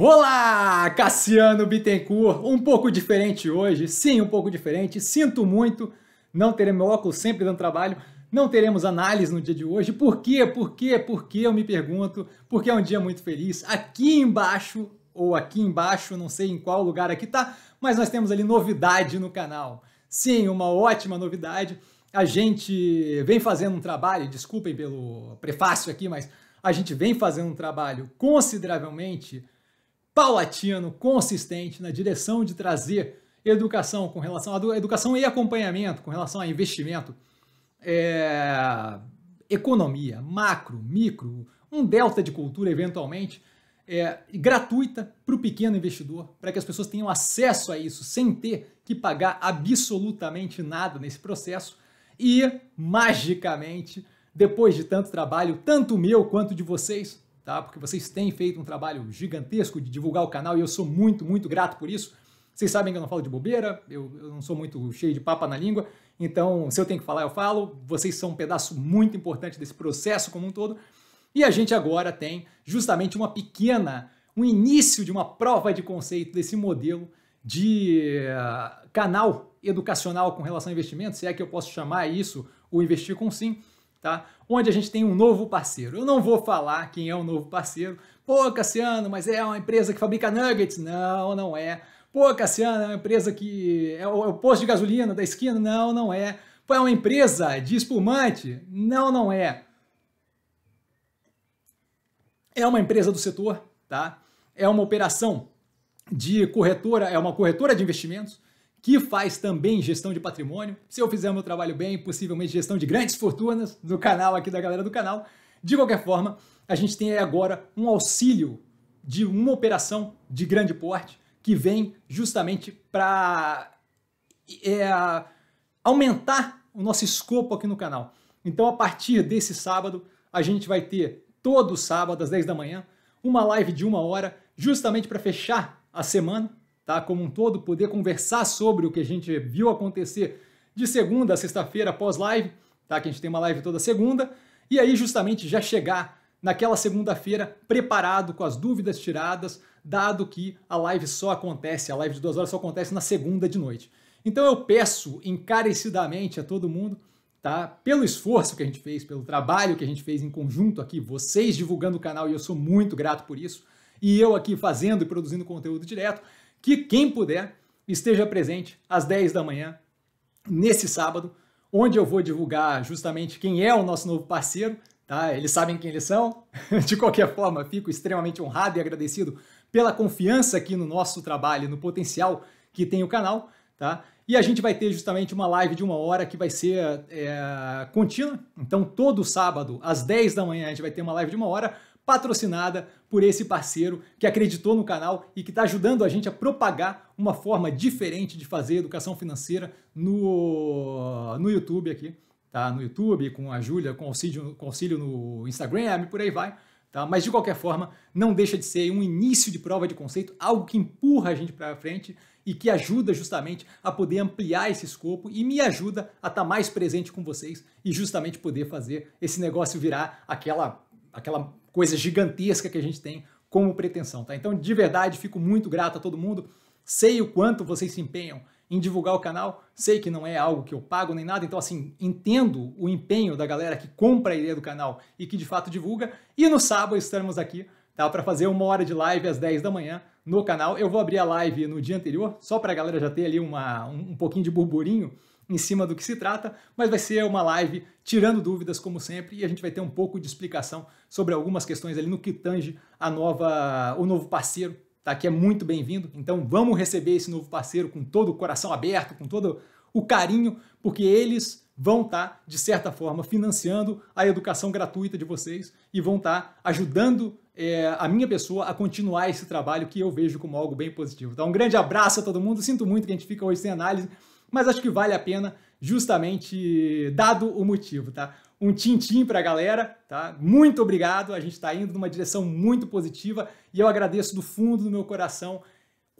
Olá, Cassiano Bittencourt! Um pouco diferente hoje, sim, um pouco diferente. Sinto muito, não teremos meu óculos sempre dando trabalho, não teremos análise no dia de hoje. Por quê? Por quê? Por quê? Eu me pergunto, porque é um dia muito feliz. Aqui embaixo, ou aqui embaixo, não sei em qual lugar aqui tá, mas nós temos ali novidade no canal. Sim, uma ótima novidade. A gente vem fazendo um trabalho, desculpem pelo prefácio aqui, mas a gente vem fazendo um trabalho consideravelmente paulatino, consistente na direção de trazer educação com relação à educação e acompanhamento com relação a investimento, é, economia, macro, micro, um delta de cultura eventualmente, é, gratuita para o pequeno investidor, para que as pessoas tenham acesso a isso sem ter que pagar absolutamente nada nesse processo e magicamente, depois de tanto trabalho, tanto meu quanto de vocês, tá? Porque vocês têm feito um trabalho gigantesco de divulgar o canal e eu sou muito, muito grato por isso. Vocês sabem que eu não falo de bobeira, eu, eu não sou muito cheio de papa na língua, então se eu tenho que falar, eu falo. Vocês são um pedaço muito importante desse processo como um todo. E a gente agora tem justamente uma pequena, um início de uma prova de conceito desse modelo de eh, canal educacional com relação a investimentos, se é que eu posso chamar isso o investir com sim tá? Onde a gente tem um novo parceiro. Eu não vou falar quem é o novo parceiro. Pô, Cassiano, mas é uma empresa que fabrica nuggets? Não, não é. Pô, Cassiano, é uma empresa que é o, é o posto de gasolina da esquina? Não, não é. Pô, é uma empresa de espumante? Não, não é. É uma empresa do setor, tá? É uma operação de corretora, é uma corretora de investimentos que faz também gestão de patrimônio. Se eu fizer meu trabalho bem, possivelmente gestão de grandes fortunas do canal aqui da galera do canal. De qualquer forma, a gente tem agora um auxílio de uma operação de grande porte que vem justamente para é, aumentar o nosso escopo aqui no canal. Então, a partir desse sábado, a gente vai ter todo sábado às 10 da manhã uma live de uma hora, justamente para fechar a semana tá? Como um todo, poder conversar sobre o que a gente viu acontecer de segunda a sexta-feira após live, tá? Que a gente tem uma live toda segunda, e aí justamente já chegar naquela segunda-feira preparado com as dúvidas tiradas, dado que a live só acontece, a live de duas horas só acontece na segunda de noite. Então eu peço encarecidamente a todo mundo, tá? Pelo esforço que a gente fez, pelo trabalho que a gente fez em conjunto aqui, vocês divulgando o canal e eu sou muito grato por isso, e eu aqui fazendo e produzindo conteúdo direto, que quem puder esteja presente às 10 da manhã, nesse sábado, onde eu vou divulgar justamente quem é o nosso novo parceiro. Tá? Eles sabem quem eles são. De qualquer forma, fico extremamente honrado e agradecido pela confiança aqui no nosso trabalho, no potencial que tem o canal. Tá? E a gente vai ter justamente uma live de uma hora que vai ser é, contínua. Então, todo sábado, às 10 da manhã, a gente vai ter uma live de uma hora, patrocinada por esse parceiro que acreditou no canal e que está ajudando a gente a propagar uma forma diferente de fazer educação financeira no, no YouTube aqui, tá? No YouTube, com a Júlia, com o com auxílio no Instagram, por aí vai. Tá? Mas de qualquer forma, não deixa de ser um início de prova de conceito, algo que empurra a gente para frente e que ajuda justamente a poder ampliar esse escopo e me ajuda a estar tá mais presente com vocês e justamente poder fazer esse negócio virar aquela aquela coisa gigantesca que a gente tem como pretensão, tá? Então, de verdade, fico muito grato a todo mundo. Sei o quanto vocês se empenham em divulgar o canal. Sei que não é algo que eu pago nem nada, então assim, entendo o empenho da galera que compra a ideia do canal e que de fato divulga. E no sábado estaremos aqui, tá, para fazer uma hora de live às 10 da manhã no canal. Eu vou abrir a live no dia anterior, só para a galera já ter ali uma, um, um pouquinho de burburinho em cima do que se trata, mas vai ser uma live tirando dúvidas, como sempre, e a gente vai ter um pouco de explicação sobre algumas questões ali no que tange a nova, o novo parceiro, tá? que é muito bem-vindo. Então vamos receber esse novo parceiro com todo o coração aberto, com todo o carinho, porque eles vão estar, tá, de certa forma, financiando a educação gratuita de vocês e vão estar tá ajudando é, a minha pessoa a continuar esse trabalho que eu vejo como algo bem positivo. Então, um grande abraço a todo mundo. Sinto muito que a gente fica hoje sem análise, mas acho que vale a pena, justamente dado o motivo, tá? Um tintim para a galera, tá? Muito obrigado, a gente está indo numa direção muito positiva e eu agradeço do fundo do meu coração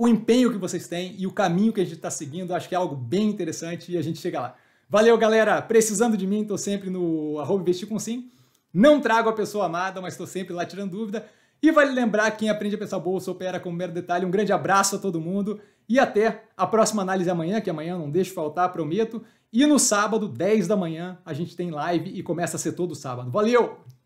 o empenho que vocês têm e o caminho que a gente está seguindo. Acho que é algo bem interessante e a gente chega lá. Valeu, galera! Precisando de mim, estou sempre no arroba investir com sim. Não trago a pessoa amada, mas estou sempre lá tirando dúvida. E vale lembrar, quem aprende a pensar bolsa opera um mero detalhe. Um grande abraço a todo mundo e até a próxima análise é amanhã, que amanhã não deixo faltar, prometo. E no sábado, 10 da manhã, a gente tem live e começa a ser todo sábado. Valeu!